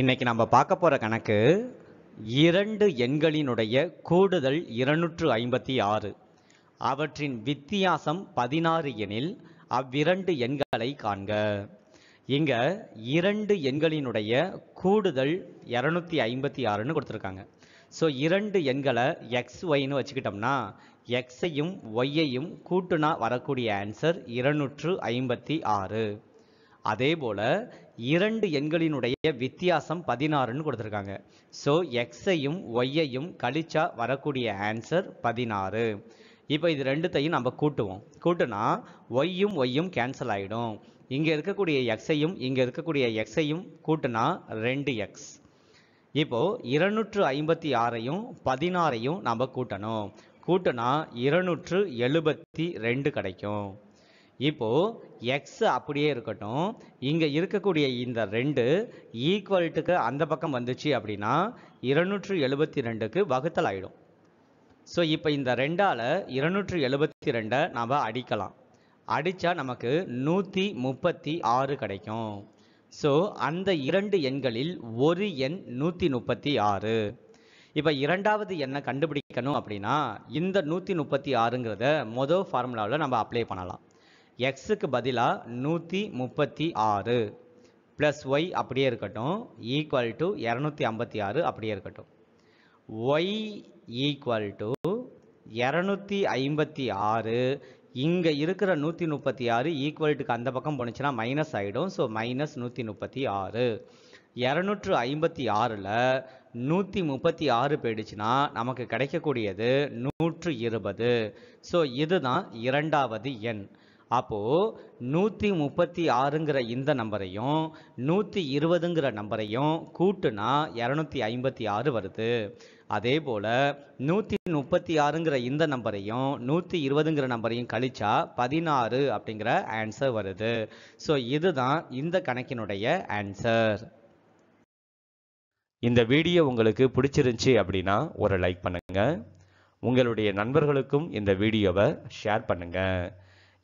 இன்னைக்கு நம்ம பார்க்க போகிற கணக்கு இரண்டு எண்களினுடைய கூடுதல் இருநூற்று ஐம்பத்தி ஆறு அவற்றின் வித்தியாசம் பதினாறு எனில் அவ்விரண்டு எண்களை காண்க இங்க இரண்டு எண்களினுடைய கூடுதல் இரநூத்தி ஐம்பத்தி ஆறுன்னு கொடுத்துருக்காங்க ஸோ இரண்டு எண்களை எக்ஸ் ஒய்னு வச்சுக்கிட்டோம்னா எக்ஸையும் ஒய்யையும் கூட்டுனா வரக்கூடிய ஆன்சர் இருநூற்று ஐம்பத்தி ஆறு அதே போல் இரண்டு எண்களினுடைய வித்தியாசம் பதினாறுன்னு கொடுத்துருக்காங்க ஸோ எக்ஸையும் ஒய்யையும் கழிச்சா வரக்கூடிய ஆன்சர் பதினாறு இப்போ இது ரெண்டுத்தையும் நம்ம கூட்டுவோம் கூட்டுனா ஒய்யும் ஒய்யும் கேன்சல் ஆகிடும் இங்கே இருக்கக்கூடிய எக்ஸையும் இங்கே இருக்கக்கூடிய எக்ஸையும் கூட்டுனா ரெண்டு எக்ஸ் இப்போது இருநூற்று ஐம்பத்தி ஆறையும் பதினாறையும் நம்ம கூட்டணும் கூட்டுனா இருநூற்று எழுபத்தி ரெண்டு கிடைக்கும் இப்போது X அப்படியே இருக்கட்டும் இங்கே இருக்கக்கூடிய இந்த ரெண்டு ஈக்குவல்ட்டுக்கு அந்த பக்கம் வந்துச்சு அப்படின்னா இருநூற்று எழுபத்தி ரெண்டுக்கு வகுத்தல் ஆகிடும் ஸோ இப்போ இந்த ரெண்டால் இருநூற்று எழுபத்தி ரெண்டை நாம் அடிக்கலாம் அடித்தா நமக்கு நூற்றி முப்பத்தி ஆறு கிடைக்கும் ஸோ அந்த இரண்டு எண்களில் ஒரு எண் நூற்றி முப்பத்தி ஆறு இப்போ இரண்டாவது எண்ணை கண்டுபிடிக்கணும் அப்படின்னா இந்த நூற்றி முப்பத்தி ஆறுங்கிறத மொதல் ஃபார்முலாவில் நம்ம அப்ளை பண்ணலாம் எக்ஸுக்கு பதிலாக நூற்றி முப்பத்தி ஆறு ப்ளஸ் ஒய் அப்படியே இருக்கட்டும் ஈக்குவல் டு இரநூத்தி ஐம்பத்தி ஆறு அப்படியே இருக்கட்டும் ஒய் ஈக்குவல் டு இரநூத்தி ஐம்பத்தி ஆறு இங்கே இருக்கிற நூற்றி முப்பத்தி ஆறு ஈக்குவல்ட்டுக்கு அந்த பக்கம் போனுச்சுன்னா மைனஸ் ஆகிடும் ஸோ மைனஸ் நூற்றி முப்பத்தி ஆறு இரநூற்று ஐம்பத்தி ஆறில் நூற்றி முப்பத்தி ஆறு போயிடுச்சுன்னா நமக்கு கிடைக்கக்கூடியது நூற்று இருபது ஸோ இதுதான் இரண்டாவது எண் அப்போது நூற்றி முப்பத்தி ஆறுங்கிற இந்த நம்பரையும் நூற்றி இருபதுங்கிற நம்பரையும் கூட்டுனா இரநூத்தி ஐம்பத்தி ஆறு வருது அதே போல் நூற்றி முப்பத்தி ஆறுங்கிற இந்த நம்பரையும் நூற்றி இருபதுங்கிற நம்பரையும் கழிச்சா பதினாறு அப்படிங்கிற ஆன்சர் வருது ஸோ இதுதான் இந்த கணக்கினுடைய ஆன்சர் இந்த வீடியோ உங்களுக்கு பிடிச்சிருந்துச்சி அப்படின்னா ஒரு லைக் பண்ணுங்கள் உங்களுடைய நண்பர்களுக்கும் இந்த வீடியோவை ஷேர் பண்ணுங்கள்